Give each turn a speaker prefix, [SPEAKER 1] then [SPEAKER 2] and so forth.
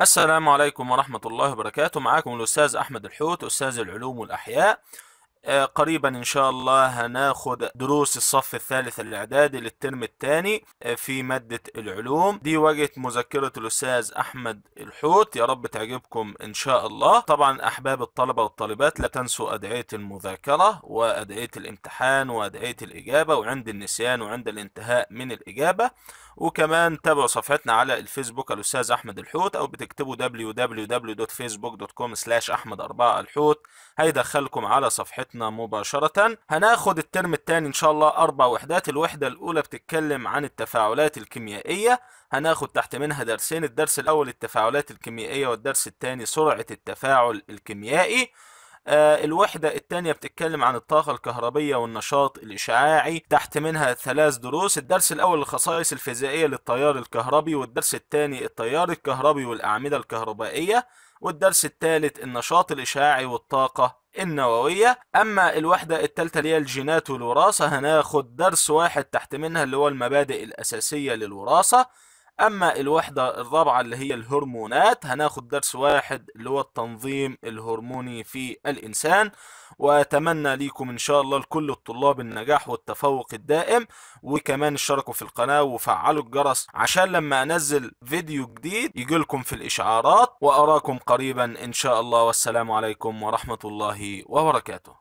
[SPEAKER 1] السلام عليكم ورحمة الله وبركاته معكم الأستاذ أحمد الحوت أستاذ العلوم والأحياء آه، قريبا ان شاء الله هناخد دروس الصف الثالث الاعدادي للترم الثاني آه، في مادة العلوم دي وجهة مذكرة الاستاذ احمد الحوت يا رب تعجبكم ان شاء الله طبعا احباب الطلبة والطالبات لا تنسوا ادعية المذاكرة وادعية الامتحان وادعية الاجابة وعند النسيان وعند الانتهاء من الاجابة وكمان تابعوا صفحتنا على الفيسبوك الأستاذ أحمد الحوت أو بتكتبوا wwwfacebookcom احمد 4 الحوت هيدخلكم على صفحتنا مباشرة هناخد الترم الثاني إن شاء الله أربع وحدات الوحدة الأولى بتتكلم عن التفاعلات الكيميائية هناخد تحت منها درسين الدرس الأول التفاعلات الكيميائية والدرس الثاني سرعة التفاعل الكيميائي آه، الوحدة الثانية بتتكلم عن الطاقة الكهربية والنشاط الإشعاعي تحت منها ثلاث دروس الدرس الأول الخصائص الفيزيائية للتيار الكهربي والدرس الثاني التيار الكهربي والأعمدة الكهربائية والدرس الثالث النشاط الإشعاعي والطاقة النووية أما الوحدة الثالثة اللي هي الجينات والوراثة هناخد درس واحد تحت منها اللي هو المبادئ الأساسية للوراثة اما الوحده الرابعه اللي هي الهرمونات هناخد درس واحد اللي هو التنظيم الهرموني في الانسان واتمنى ليكم ان شاء الله لكل الطلاب النجاح والتفوق الدائم وكمان اشتركوا في القناه وفعلوا الجرس عشان لما انزل فيديو جديد يجيلكم في الاشعارات واراكم قريبا ان شاء الله والسلام عليكم ورحمه الله وبركاته